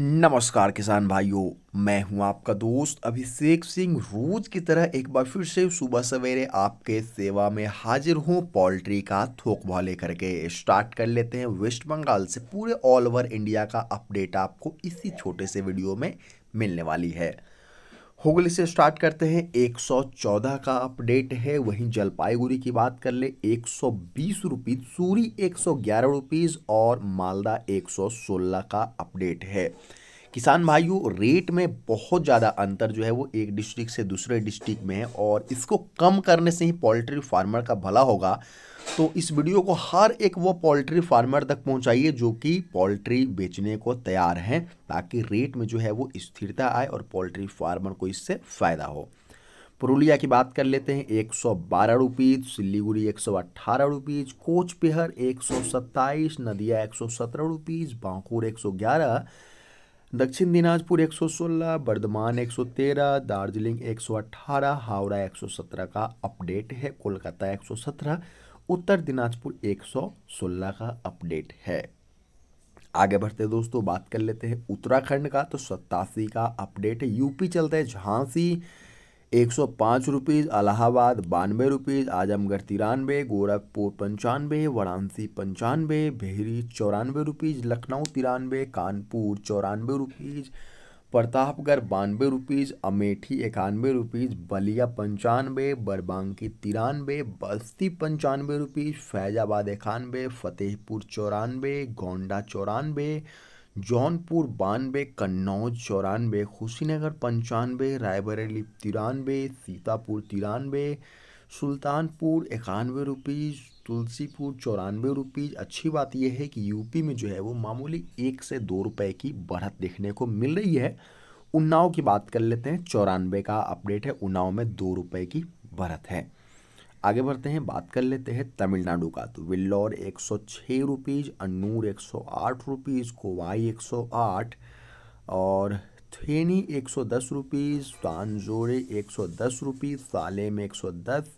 नमस्कार किसान भाइयों मैं हूं आपका दोस्त अभिषेक सिंह रोज की तरह एक बार फिर से सुबह सवेरे आपके सेवा में हाजिर हूं पोल्ट्री का थोक भाव लेकर के स्टार्ट कर लेते हैं वेस्ट बंगाल से पूरे ऑल ओवर इंडिया का अपडेट आपको इसी छोटे से वीडियो में मिलने वाली है हुगली से स्टार्ट करते हैं 114 का अपडेट है वहीं जलपाईगुड़ी की बात कर ले बीस रुपीज सूरी ग्यारह रुपीज और मालदा 116 का अपडेट है किसान भाइयों रेट में बहुत ज़्यादा अंतर जो है वो एक डिस्ट्रिक्ट से दूसरे डिस्ट्रिक्ट में है और इसको कम करने से ही पोल्ट्री फार्मर का भला होगा तो इस वीडियो को हर एक वो पोल्ट्री फार्मर तक पहुंचाइए जो कि पोल्ट्री बेचने को तैयार हैं ताकि रेट में जो है वो स्थिरता आए और पोल्ट्री फार्मर को इससे फ़ायदा हो पुरुलिया की बात कर लेते हैं एक सौ बारह रुपीज़ सिल्लीगुड़ी एक सौ अट्ठारह रुपीज़ कोचपेहर एक सौ सत्ताईस नदिया एक सौ सत्रह रुपीज़ बांकुर एक सौ ग्यारह दक्षिण दिनाजपुर 116, बर्धमान 113, दार्जिलिंग 118, हावड़ा 117 का अपडेट है कोलकाता 117, उत्तर दिनाजपुर 116 का अपडेट है आगे बढ़ते दोस्तों बात कर लेते हैं उत्तराखंड का तो सत्तासी का अपडेट है यूपी चलते हैं झांसी एक सौ पाँच रुपीज़ अलाहाबाद बानवे रुपीज़ आजमगढ़ तिरानवे गोरखपुर पंचानवे वाराणसी पंचानवे भेहरी चौरानवे रुपीज़ लखनऊ तिरानवे कानपुर चौरानवे रुपीज़ प्रतापगढ़ बानवे रुपीज़ अमेठी इक्यानवे रुपीज़ बलिया पंचानवे बरबांकी तिरानवे बस्ती पंचानवे रुपीज़ फैज़ाबाद इक्यानवे फतेहपुर चौरानवे गोंडा चौरानवे जौनपुर बानवे कन्नौज चौरानवे खुशीनगर पंचानवे रायबरेली तिरानवे सीतापुर तिरानवे सुल्तानपुर इक्यानवे रुपीज़ तुलसीपुर चौरानवे रुपीज़ अच्छी बात यह है कि यूपी में जो है वो मामूली एक से दो रुपए की बढ़त देखने को मिल रही है उन्नाव की बात कर लेते हैं चौरानवे का अपडेट है उन्नाव में दो रुपए की बढ़त है आगे बढ़ते हैं बात कर लेते हैं तमिलनाडु का तो विल्लौर एक सौ छः रुपीज़ अनूर एक सौ आठ रुपीज़ कोवाई एक सौ आठ और थेनी एक सौ दस रुपीज़ तानजोड़े एक सौ दस रुपीज़ सालेम एक सौ दस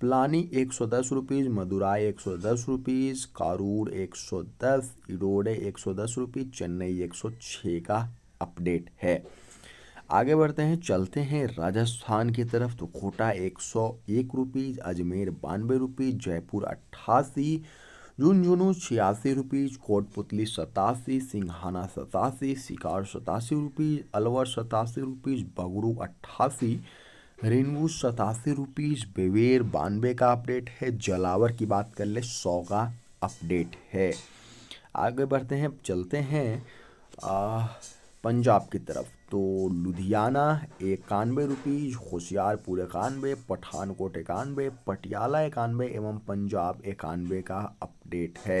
प्लानी एक सौ दस रुपीज़ मदुराई एक सौ दस रुपीज़ कारूर एक सौ दस इडोड़े एक सौ दस रुपीज़ चेन्नई एक सौ छः का अपडेट है आगे बढ़ते हैं चलते हैं राजस्थान की तरफ तो कोटा एक सौ एक रुपीज़ अजमेर बानवे रुपीज़ जयपुर अट्ठासी झुंझुनू छियासी रुपीज़ कोटपुतली सतासी सिंघाना सतासी शिकार सतासी रुपीज़ अलवर सतासी रुपीज़ बगरू अट्ठासी रेनवू सतासी रुपीज़ बेवेर बानवे का अपडेट है जलावर की बात कर ले सौ का अपडेट है आगे बढ़ते हैं चलते हैं आ, पंजाब की तरफ तो लुधियाना इक्यानवे रुपीज़ होशियारपुर इक्यानवे पठानकोट इक्यानवे पटियाला इक्यानवे एवं पंजाब इक्यानवे का अपडेट है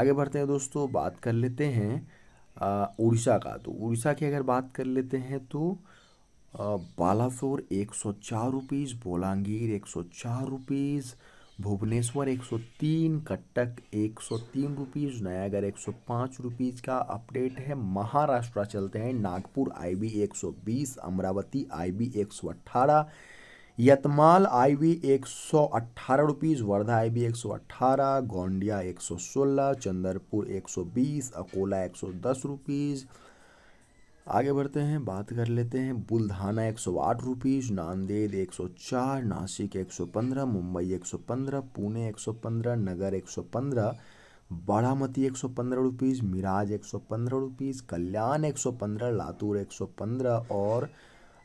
आगे बढ़ते हैं दोस्तों बात कर लेते हैं उड़ीसा का तो उड़ीसा की अगर बात कर लेते हैं तो बालासोर एक सौ चार रुपीज़ बोलांगीर एक सौ चार rupees Bhubaneswar 103 Cuttack 103 rupees Nayagarh 105 rupees का अपडेट है महाराष्ट्र चलते हैं Nagpur IB 120 Amravati IB 118 Yavatmal IV 118 rupees Wardha IV 118 Gondia 116 सौ 120 अकोला 110 रुपीस आगे बढ़ते हैं बात कर लेते हैं बुलधाना एक सौ आठ रुपीज़ नांदेड़ एक सौ चार नासिक एक सौ पंद्रह मुंबई एक सौ पंद्रह पुणे एक सौ पंद्रह नगर एक सौ पंद्रह बारामती एक सौ पंद्रह रुपीज़ मिराज एक सौ पंद्रह रुपीज़ कल्याण एक सौ पंद्रह लातूर एक सौ पंद्रह और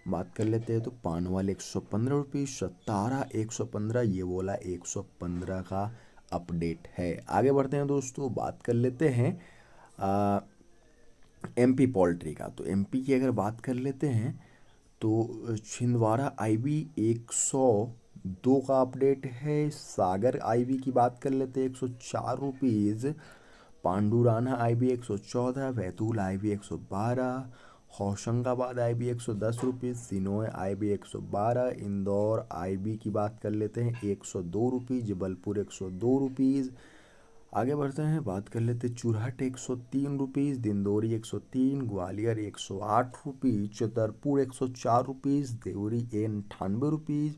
बात कर लेते हैं तो पानवाल एक सौ पंद्रह रुपीज़ सतारा एक सौ पंद्रह ये बोला एक सौ पंद्रह का अपडेट है आगे बढ़ते हैं दोस्तों बात कर लेते हैं एमपी पोल्ट्री का तो एमपी की अगर बात कर लेते हैं तो छिंदवाड़ा आईवी 102 का अपडेट है सागर आईवी की बात कर लेते हैं एक सौ चार रुपीज़ पांडुराना आई बी एक सौ चौदह बैतूल आई बी एक सौ बारह होशंगाबाद आई बी एक सौ दस रुपीज़ सिनोए आई बी एक सौ बारह इंदौर आई बी की बात कर लेते हैं एक सौ दो रुपीज़ जबलपुर एक सौ दो रुपीज़ आगे बढ़ते हैं बात कर लेते चूरहट एक सौ तीन रुपीज़ दिंदोरी एक सौ तीन ग्वालियर एक सौ आठ रुपीज़ चतरपुर एक सौ चार रुपीज़ देवरी अंठानवे रुपीज़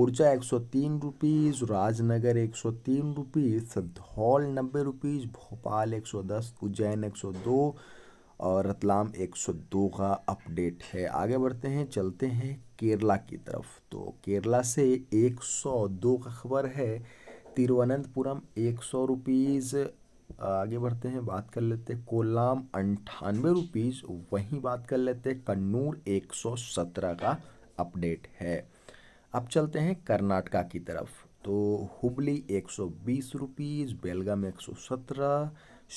ऊर्जा एक सौ तीन रुपीज़ राजनगर एक सौ तीन रुपीज़ सद्धौल नब्बे रुपीज़ भोपाल एक सौ दस उज्जैन एक सौ दो और रतलाम एक सौ दो का अपडेट है आगे बढ़ते हैं चलते हैं केरला की तरफ तो केरला से एक सौ दो का खबर है तिरुवनंतपुरम एक सौ रुपीज़ आगे बढ़ते हैं बात कर लेते हैं कोलाम अंठानवे रुपीज़ वहीं बात कर लेते हैं कन्नूर एक सौ सत्रह का अपडेट है अब चलते हैं कर्नाटका की तरफ तो हुबली एक सौ बीस रुपीज़ बेलगम एक सौ सत्रह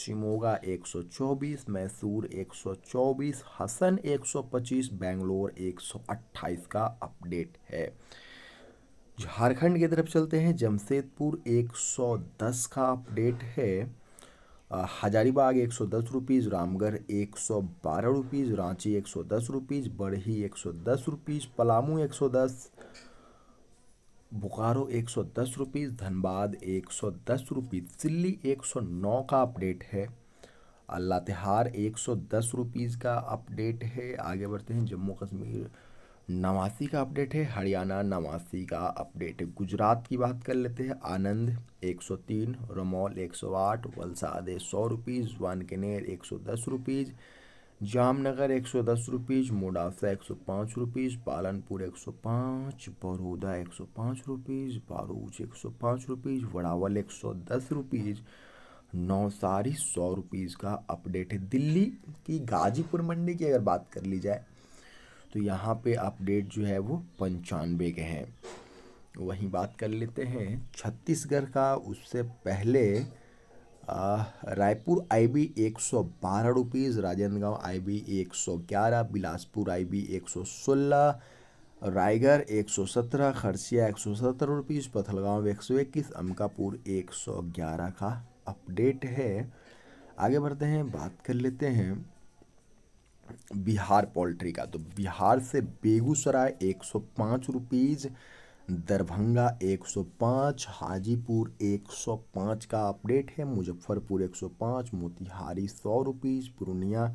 शिमोगा एक सौ चौबीस मैसूर एक सौ चौबीस हसन एक सौ पच्चीस बेंगलोर एक सौ अट्ठाईस का अपडेट है झारखंड की तरफ चलते हैं जमशेदपुर 110 का अपडेट है हजारीबाग एक सौ दस रुपीज़ रामगढ़ एक सौ बारह रुपीज़ रांची एक सौ दस रुपीज़ बड़ही एक सौ दस रुपीज़ पलामू एक सौ दस बोकारो एक सौ दस रुपीज़ धनबाद एक सौ दस रुपीज़ दिल्ली एक सौ नौ का अपडेट है लातेहार एक सौ दस रुपीज़ का अपडेट है आगे बढ़ते हैं जम्मू कश्मीर नवासी का अपडेट है हरियाणा नवासी का अपडेट है गुजरात की बात कर लेते हैं आनंद 103 रमौल 108 वलसाद सौ रुपीज़ वानकनेर एक सौ दस रुपीज़ जामनगर एक सौ दस रुपीज़ मोडासा एक सौ पाँच रुपीज़ पालनपुर एक सौ पाँच बड़ौदा एक सौ पाँच रुपीज़ बारूच एक सौ पाँच रुपीज़ वड़ावल एक सौ दस रुपीज़ नौसारी सौ रुपीज़ का अपडेट है दिल्ली की गाजीपुर मंडी की अगर बात कर ली जाए तो यहाँ पे अपडेट जो है वो पंचानवे के हैं वहीं बात कर लेते हैं छत्तीसगढ़ का उससे पहले रायपुर आई बी एक आईबी आई बी राजनांदगांव सौ ग्यारह बिलासपुर आई बी एक सौ सोलह रायगढ़ एक सौ सत्रह खरसिया एक सौ रुपीज़ सौ इक्कीस अम्बिकापुर एक अमकापुर ग्यारह का अपडेट है आगे बढ़ते हैं बात कर लेते हैं बिहार पोल्ट्री का तो बिहार से बेगूसराय एक सौ पाँच रुपीज़ दरभंगा 105 हाजीपुर 105 का अपडेट है मुजफ्फरपुर 105 मोतिहारी सौ रुपीज़ पूर्णिया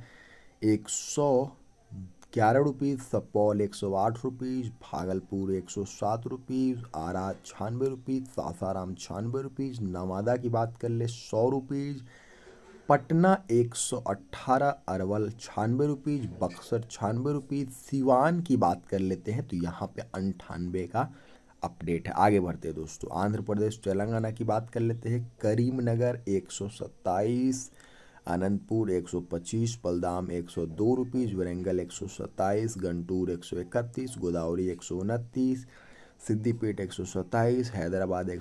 एक सौ ग्यारह रुपीज़ सपौल एक सौ आठ रुपीज़ भागलपुर एक सौ सात रुपीज़ आरा छियानवे रुपीज़ सासाराम छियानवे रुपीज़ नवादा की बात कर ले सौ रुपीज़ पटना 118 अरवल छानवे रुपीज़ बक्सर छानवे रुपीज़ सिवान की बात कर लेते हैं तो यहाँ पे अंठानवे का अपडेट है आगे बढ़ते हैं दोस्तों आंध्र प्रदेश तेलंगाना की बात कर लेते हैं करीमनगर 127 अनंतपुर 125 सौ 102 रुपीज़ वरंगल 127 गंटूर 131 गोदावरी एक सौ सिद्दीपेट एक हैदराबाद एक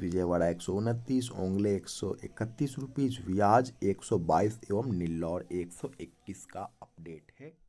विजयवाड़ा एक ओंगले एक सौ इकतीस रुपीज़ व्याज एक सौ बाईस एवं निल्लौर एक सौ इक्कीस का अपडेट है